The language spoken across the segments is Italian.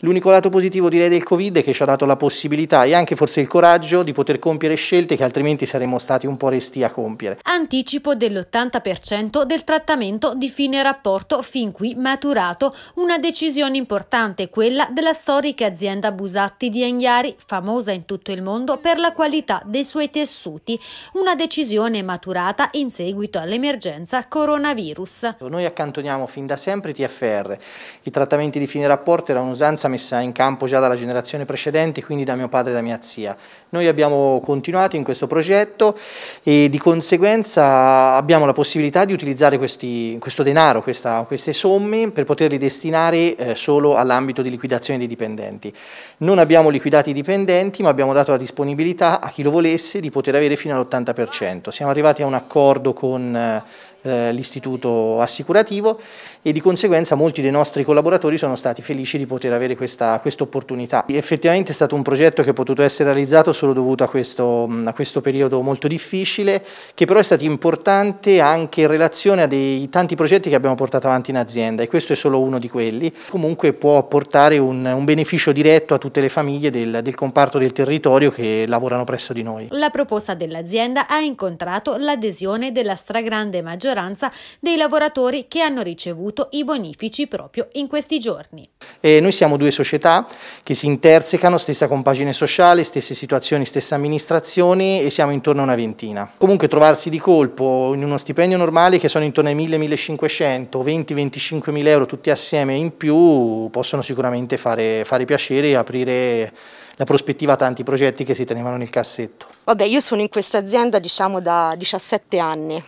L'unico lato positivo direi del Covid è che ci ha dato la possibilità e anche forse il coraggio di poter compiere scelte che altrimenti saremmo stati un po' resti a compiere. Anticipo dell'80% del trattamento di fine rapporto fin qui maturato, una decisione importante quella della storica azienda Busatti di Anghiari, famosa in tutto il mondo per la qualità dei suoi tessuti, una decisione maturata in seguito all'emergenza coronavirus. Noi accantoniamo fin da sempre TFR, i trattamenti di fine rapporto era un'usanza ricchezza messa in campo già dalla generazione precedente, quindi da mio padre e da mia zia. Noi abbiamo continuato in questo progetto e di conseguenza abbiamo la possibilità di utilizzare questi, questo denaro, questa, queste somme, per poterli destinare eh, solo all'ambito di liquidazione dei dipendenti. Non abbiamo liquidato i dipendenti, ma abbiamo dato la disponibilità a chi lo volesse di poter avere fino all'80%. Siamo arrivati a un accordo con... Eh, eh, l'istituto assicurativo e di conseguenza molti dei nostri collaboratori sono stati felici di poter avere questa quest opportunità. Effettivamente è stato un progetto che è potuto essere realizzato solo dovuto a questo, a questo periodo molto difficile, che però è stato importante anche in relazione a dei tanti progetti che abbiamo portato avanti in azienda e questo è solo uno di quelli. Comunque può portare un, un beneficio diretto a tutte le famiglie del, del comparto del territorio che lavorano presso di noi. La proposta dell'azienda ha incontrato l'adesione della stragrande maggioranza maggioranza dei lavoratori che hanno ricevuto i bonifici proprio in questi giorni. E noi siamo due società che si intersecano, stessa compagine sociale, stesse situazioni, stessa amministrazione e siamo intorno a una ventina. Comunque trovarsi di colpo in uno stipendio normale che sono intorno ai 1000-1500, 20 25000 euro tutti assieme in più possono sicuramente fare, fare piacere e aprire la prospettiva a tanti progetti che si tenevano nel cassetto. Vabbè, io sono in questa azienda diciamo da 17 anni,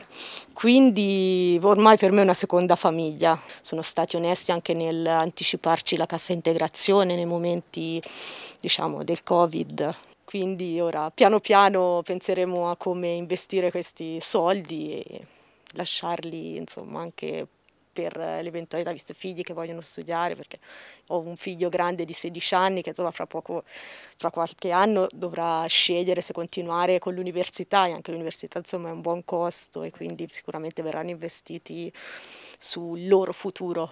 quindi ormai per me è una seconda famiglia. Sono stati onesti anche nell'anticiparci la cassa integrazione nei momenti diciamo, del Covid. Quindi ora piano piano penseremo a come investire questi soldi e lasciarli insomma, anche per eh, l'eventualità, visto figli che vogliono studiare, perché ho un figlio grande di 16 anni che insomma fra poco, fra qualche anno dovrà scegliere se continuare con l'università e anche l'università insomma è un buon costo e quindi sicuramente verranno investiti sul loro futuro